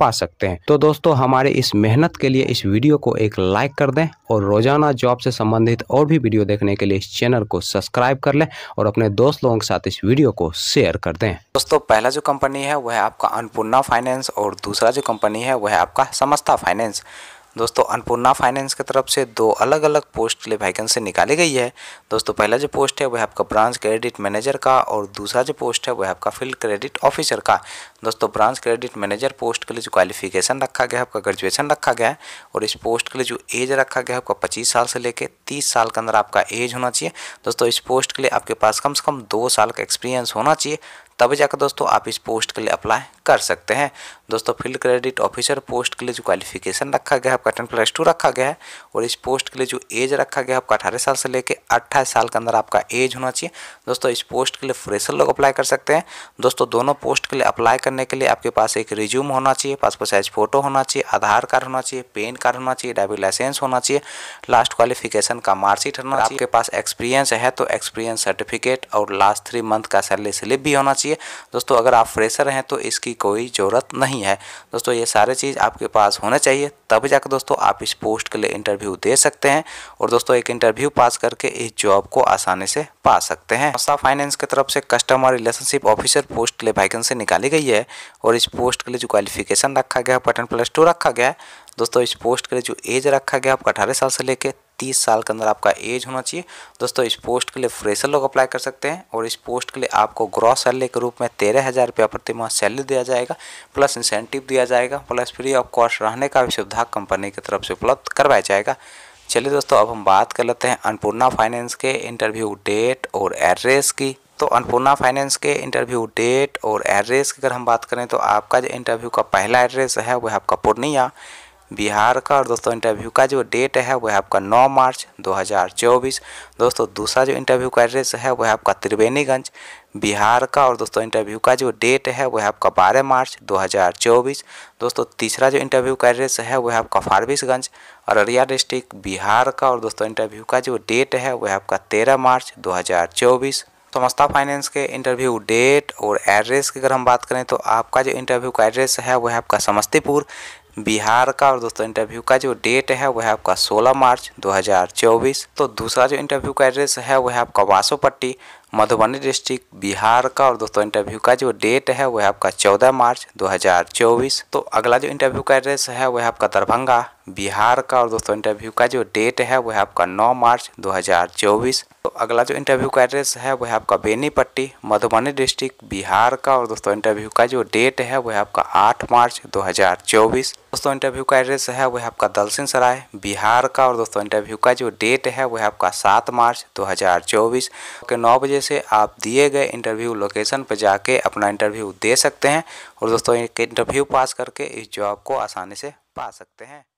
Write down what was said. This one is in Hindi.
पा सकते हैं तो दोस्तों हमारे इस मेहनत के लिए इस वीडियो को एक लाइक कर दें और रोजाना जॉब से संबंधित और भी वीडियो देखने के लिए इस चैनल को सब्सक्राइब कर लें और अपने दोस्त लोगों के साथ इस वीडियो को शेयर कर दें दोस्तों पहला जो कंपनी है वह आपका अन्नपूर्णा फाइनेंस और दूसरा जो कंपनी है वह आपका समस्ता फाइनेंस दोस्तों अन्नपूर्णा फाइनेंस की तरफ से दो अलग अलग पोस्ट लिए वैकेंसी निकाली गई है दोस्तों पहला जो पोस्ट है वह आपका ब्रांच क्रेडिट मैनेजर का और दूसरा जो पोस्ट है वह आपका फील्ड क्रेडिट ऑफिसर का दोस्तों ब्रांच क्रेडिट मैनेजर पोस्ट के लिए जो क्वालिफिकेशन रखा गया है आपका ग्रेजुएशन रखा गया है और इस पोस्ट के लिए जो एज रखा गया है आपका पच्चीस साल से लेकर तीस साल के अंदर आपका एज होना चाहिए दोस्तों इस पोस्ट के लिए आपके पास कम से कम दो साल का एक्सपीरियंस होना चाहिए तब जाकर दोस्तों आप इस पोस्ट के लिए अप्लाई कर सकते हैं दोस्तों फील्ड क्रेडिट ऑफिसर पोस्ट के लिए जो क्वालिफिकेशन रखा गया है आपका टेन प्लस टू रखा गया है और इस पोस्ट के लिए जो एज रखा गया है आपका अठारह साल से लेकर अट्ठाईस साल के अंदर आपका एज होना चाहिए दोस्तों इस पोस्ट के लिए फ्रेशर लोग अप्लाई कर सकते हैं दोस्तों दोनों पोस्ट के लिए अप्लाई करने के लिए आपके पास एक रिज्यूम होना चाहिए पासपोर्ट साइज फोटो होना चाहिए आधार कार्ड होना चाहिए पेन कार्ड होना चाहिए ड्राइविंग लाइसेंस होना चाहिए लास्ट क्वालिफिकेशन का मार्कशीट होना चाहिए आपके पास एक्सपीरियंस है तो एक्सपीरियंस सर्टिफिकेट और लास्ट थ्री मंथ का सैलरी स्लिप भी होना चाहिए दोस्तों अगर आप फ्रेशर हैं तो इसकी कोई ज़रूरत नहीं है दोस्तों ये सारे चीज़ आपके पास होना चाहिए तब जाकर दोस्तों आप इस पोस्ट के लिए इंटरव्यू दे सकते हैं और दोस्तों एक इंटरव्यू पास करके इस जॉब को आसानी से पा सकते हैं फाइनेंस की तरफ से कस्टमर रिलेशनशिप ऑफिसर पोस्ट के लिए वैकेंसी निकाली गई है है और इस पोस्ट के लिए जो क्वालिफिकेशन रखा गया है पटन प्लस टू रखा गया है दोस्तों इस पोस्ट के लिए जो एज रखा गया आपका अठारह साल से लेकर तीस साल के अंदर आपका एज होना चाहिए दोस्तों इस पोस्ट के लिए फ्रेशर लोग अप्लाई कर सकते हैं और इस पोस्ट के लिए आपको ग्रॉस सैलरी के रूप में तेरह हज़ार रुपया प्रति माह सैलरी दिया जाएगा प्लस इंसेंटिव दिया जाएगा प्लस फ्री ऑफ कॉस्ट रहने का भी सुविधा कंपनी की तरफ से उपलब्ध करवाया जाएगा चलिए दोस्तों अब हम बात कर लेते हैं अन्नपूर्णा फाइनेंस के इंटरव्यू डेट और एड्रेस की तो अन्नपूर्णा फाइनेंस के इंटरव्यू डेट और एड्रेस की अगर हम बात करें तो आपका जो इंटरव्यू का पहला एड्रेस है वह आपका पूर्णिया बिहार का और दोस्तों इंटरव्यू का जो डेट है वह आपका 9 मार्च 2024 दोस्तों दूसरा जो इंटरव्यू का एड्रेस है वह आपका त्रिवेणीगंज बिहार का और दोस्तों इंटरव्यू का जो डेट है वह आपका 12 मार्च 2024 दोस्तों तीसरा जो इंटरव्यू का एड्रेस है वह आपका फारबिसगंज अररिया डिस्ट्रिक्ट बिहार का और दोस्तों इंटरव्यू का जो डेट है वह आपका तेरह मार्च दो तो मस्ता फाइनेंस के इंटरव्यू डेट और एड्रेस की अगर हम बात करें तो आपका जो इंटरव्यू का एड्रेस है वह है आपका समस्तीपुर बिहार का और दोस्तों इंटरव्यू का जो डेट है वह है आपका 16 मार्च 2024 तो दूसरा जो इंटरव्यू का एड्रेस है वह है आपका वासोपट्टी मधुबनी डिस्ट्रिक्ट बिहार का और दोस्तों इंटरव्यू का जो डेट है वह आपका 14 मार्च 2024 तो अगला जो इंटरव्यू का एड्रेस है वह आपका दरभंगा बिहार का और दोस्तों इंटरव्यू का जो डेट है वह आपका 9 मार्च 2024 तो अगला जो इंटरव्यू का एड्रेस है वह आपका बेनीपट्टी मधुबनी डिस्ट्रिक्ट बिहार का और दोस्तों इंटरव्यू का जो डेट है वह आपका आठ मार्च दो दोस्तों इंटरव्यू का एड्रेस है वह आपका दलसिंह सराय बिहार का और दोस्तों इंटरव्यू का जो डेट है वह आपका सात मार्च 2024 के नौ बजे से आप दिए गए इंटरव्यू लोकेशन पर जाके अपना इंटरव्यू दे सकते हैं और दोस्तों इंटरव्यू पास करके इस जॉब को आसानी से पा सकते हैं